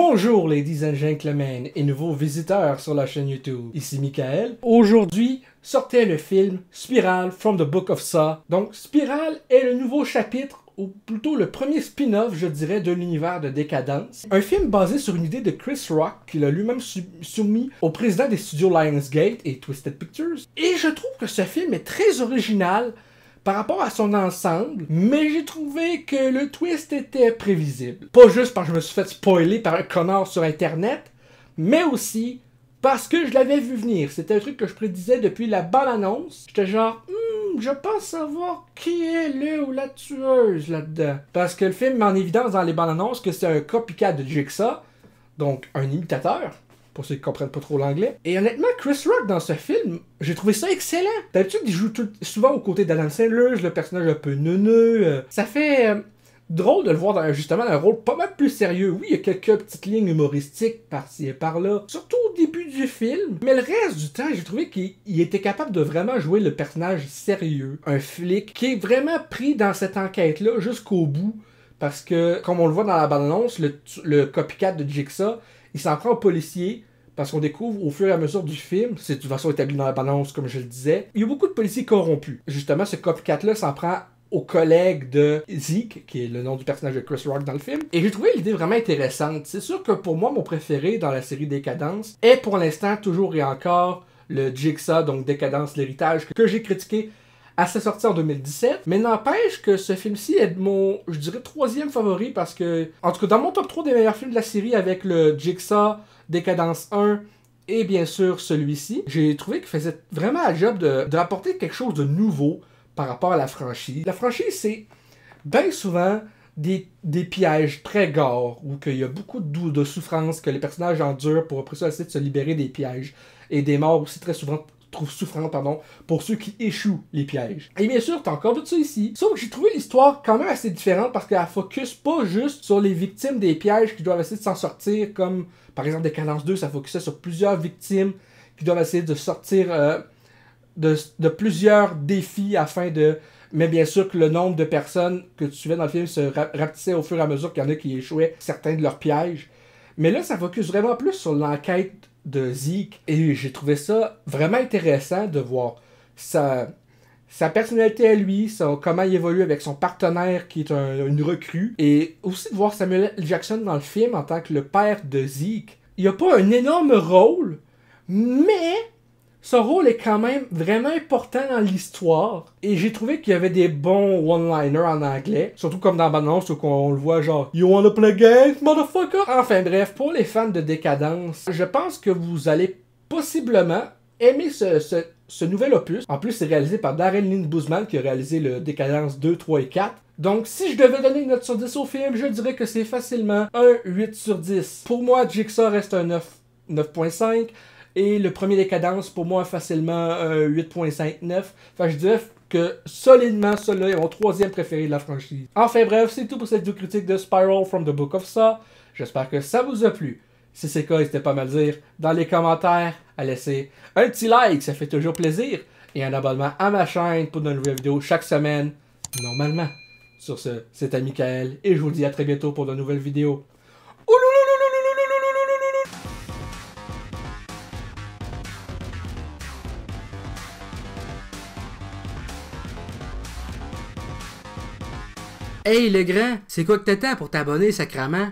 Bonjour ladies and gentlemen et nouveaux visiteurs sur la chaîne YouTube. Ici Michael. Aujourd'hui, sortait le film Spiral from the Book of Saw. Donc Spiral est le nouveau chapitre ou plutôt le premier spin-off, je dirais, de l'univers de Décadence. Un film basé sur une idée de Chris Rock qu'il a lui-même soumis au président des studios Lionsgate et Twisted Pictures. Et je trouve que ce film est très original par rapport à son ensemble, mais j'ai trouvé que le twist était prévisible. Pas juste parce que je me suis fait spoiler par un connard sur Internet, mais aussi parce que je l'avais vu venir. C'était un truc que je prédisais depuis la bande annonce. J'étais genre, hmm, je pense savoir qui est le ou la tueuse là-dedans. Parce que le film met en évidence dans les bandes annonces que c'est un copycat de Jigsaw, donc un imitateur pour ceux qui comprennent pas trop l'anglais. Et honnêtement, Chris Rock dans ce film, j'ai trouvé ça excellent. D'habitude, il joue souvent aux côtés d'Adam Saint-Luge, le personnage un peu neuneux. Euh. ça fait euh, drôle de le voir dans, justement dans un rôle pas mal plus sérieux. Oui, il y a quelques petites lignes humoristiques par-ci et par-là, surtout au début du film. Mais le reste du temps, j'ai trouvé qu'il était capable de vraiment jouer le personnage sérieux, un flic qui est vraiment pris dans cette enquête-là jusqu'au bout. Parce que, comme on le voit dans la balance, le, le copycat de Jigsaw, il s'en prend aux policiers parce qu'on découvre au fur et à mesure du film, c'est de toute façon établi dans la balance, comme je le disais, il y a beaucoup de policiers corrompus. Justement, ce copycat-là s'en prend au collègue de Zeke, qui est le nom du personnage de Chris Rock dans le film. Et j'ai trouvé l'idée vraiment intéressante. C'est sûr que pour moi, mon préféré dans la série Décadence est pour l'instant toujours et encore le Jigsaw, donc Décadence, l'héritage, que j'ai critiqué à sa sortie en 2017. Mais n'empêche que ce film-ci est mon, je dirais, troisième favori parce que, en tout cas, dans mon top 3 des meilleurs films de la série avec le Jigsaw, Décadence 1, et bien sûr celui-ci, j'ai trouvé qu'il faisait vraiment la job de, de quelque chose de nouveau par rapport à la franchise. La franchise, c'est bien souvent des, pièges très gore, où qu'il y a beaucoup de, de souffrances que les personnages endurent pour après ça essayer de se libérer des pièges. Et des morts aussi très souvent trouve souffrant, pardon, pour ceux qui échouent les pièges. Et bien sûr, t'as encore tout ça ici. Sauf que j'ai trouvé l'histoire quand même assez différente parce qu'elle focus pas juste sur les victimes des pièges qui doivent essayer de s'en sortir, comme par exemple des cadences 2, ça focusait sur plusieurs victimes qui doivent essayer de sortir euh, de, plusieurs défis afin de. Mais bien sûr que le nombre de personnes que tu suivais dans le film se rapetissait au fur et à mesure qu'il y en a qui échouaient certains de leurs pièges. Mais là, ça focus vraiment plus sur l'enquête de Zeke. Et j'ai trouvé ça vraiment intéressant de voir sa, sa personnalité à lui, son, comment il évolue avec son partenaire qui est une recrue. Et aussi de voir Samuel L. Jackson dans le film en tant que le père de Zeke. Il n'a pas un énorme rôle, mais ce rôle est quand même vraiment important dans l'histoire. Et j'ai trouvé qu'il y avait des bons one-liners en anglais. Surtout comme dans Bannonce où on le voit genre You wanna play games, motherfucker? Enfin bref, pour les fans de décadence, je pense que vous allez possiblement aimer ce, nouvel opus. En plus, c'est réalisé par Darren Lynn Boozman qui a réalisé le Décadence 2, 3 et 4. Donc, si je devais donner une note sur 10 au film, je dirais que c'est facilement un 8 sur 10. Pour moi, Jigsaw reste un 9, 9.5. Et le premier décadence, pour moi, facilement 8.59. Euh, enfin, je dirais que solidement, celui là est mon troisième préféré de la franchise. Enfin bref, c'est tout pour cette vidéo critique de Spiral from the Book of Saw. J'espère que ça vous a plu. Si c'est le cas, n'hésitez pas à me le dire dans les commentaires, à laisser un petit like, ça fait toujours plaisir, et un abonnement à ma chaîne pour de nouvelles vidéos chaque semaine, normalement. Sur ce, c'était Michael, et je vous dis à très bientôt pour de nouvelles vidéos. Hey le grand, c'est quoi que t'attends pour t'abonner, sacrament?